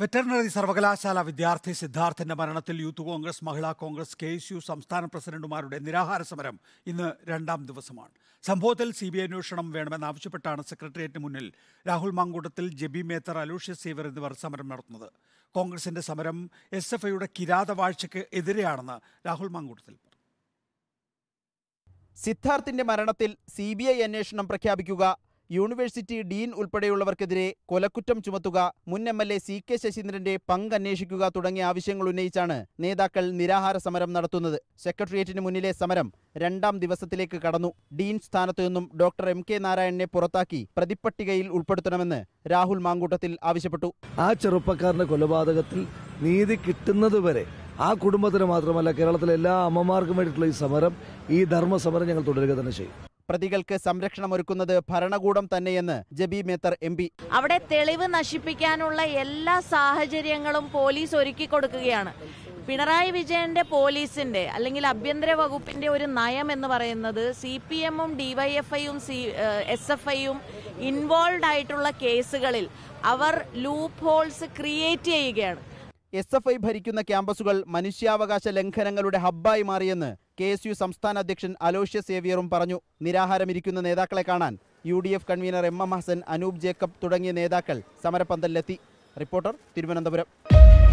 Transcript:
veterinary സർവകലാശാല വിദ്യാർത്ഥി സിദ്ധാർത്ഥിന്റെ മരണത്തിൽ youth Congress Mahila Congress K S U സംസ്ഥാന പ്രസിഡന്റുമാരുടെ നിരാഹാര സമരം ഇന്ന് രണ്ടാം ദിവസമാണ് സംഭവത്തിൽ സി ബി ഐ അന്വേഷണം വേണമെന്നാവശ്യപ്പെട്ടാണ് സെക്രട്ടേറിയറ്റിന് മുന്നിൽ രാഹുൽ മാങ്കൂട്ടത്തിൽ ജെബി മേത്തർ അലൂഷ്യസ് സീവർ എന്നിവർ സമരം നടത്തുന്നത് കോൺഗ്രസിന്റെ സമരം എസ് എഫ് ഐയുടെ കിരാതവാഴ്ചയ്ക്ക് വാഴ്ചയ്ക്ക് എതിരെയാണെന്ന് രാഹുൽ മാങ്കൂട്ടത്തിൽ സിദ്ധാർത്ഥിന്റെ മരണത്തിൽ സി ബി ഐ അന്വേഷണം പ്രഖ്യാപിക്കുക യൂണിവേഴ്സിറ്റി ഡീൻ ഉൾപ്പെടെയുള്ളവർക്കെതിരെ കൊലക്കുറ്റം ചുമത്തുക മുൻ M L A C K ശശീന്ദ്രന്റെ പങ്ക് അന്വേഷിക്കുക തുടങ്ങിയ ആവശ്യങ്ങൾ ഉന്നയിച്ചാണ് നേതാക്കൾ നിരാഹാര സമരം നടത്തുന്നത് സെക്രട്ടേറിയറ്റിന് മുന്നിലെ സമരം രണ്ടാം ദിവസത്തിലേക്ക് കടന്നു ഡീൻ സ്ഥാനത്തു നിന്നും ഡോക്ടർ എം കെ നാരായണനെ പുറത്താക്കി പ്രതിപ്പട്ടികയിൽ ഉൾപ്പെടുത്തണമെന്ന് രാഹുൽ മാങ്കൂട്ടത്തിൽ ആവശ്യപ്പെട്ടു ആ ചെറുപ്പക്കാരന്റെ കൊലപാതകത്തിൽ നീതി കിട്ടുന്നതുവരെ ആ കുടുംബത്തിന് മാത്രമല്ല കേരളത്തിലെ എല്ലാ അമ്മമാർക്കും വേണ്ടിയിട്ടുള്ള ഈ സമരം ഈ ധർമ്മ സമരം ഞങ്ങൾ തുടരുക തന്നെ ചെയ്യും പ്രതികൾക്ക് സംരക്ഷണം ഒരുക്കുന്നത് ഭരണകൂടം തന്നെയെന്ന് ജബി മേത്തർ എം പി അവിടെ തെളിവ് നശിപ്പിക്കാനുള്ള എല്ലാ സാഹചര്യങ്ങളും പോലീസ് ഒരുക്കി കൊടുക്കുകയാണ് പിണറായി വിജയന്റെ പോലീസിന്റെ അല്ലെങ്കിൽ ആഭ്യന്തര വകുപ്പിന്റെ ഒരു നയം എന്ന് പറയുന്നത് സി പി എമ്മും ഡിവൈഎഫ്ഐയും സി എസ് എഫ് ഐയും ഇൻവോൾവ് ആയിട്ടുള്ള കേസുകളിൽ അവർ ലൂപ്പ് ഹോൾസ് ക്രിയേറ്റ് ചെയ്യുകയാണ് എസ് എഫ് ഐ ഭരിക്കുന്ന ക്യാമ്പസുകൾ മനുഷ്യാവകാശ ലംഘനങ്ങളുടെ ഹബ്ബായി മാറിയെന്ന് കെ എസ് യു സംസ്ഥാന അധ്യക്ഷൻ അലോഷ്യ സേവിയറും പറഞ്ഞു നിരാഹാരമിരിക്കുന്ന നേതാക്കളെ കാണാൻ U D F convener M M Hassan Anoop Jacob തുടങ്ങിയ നേതാക്കൾ സമരപന്തലിലെത്തി റിപ്പോർട്ടർ തിരുവനന്തപുരം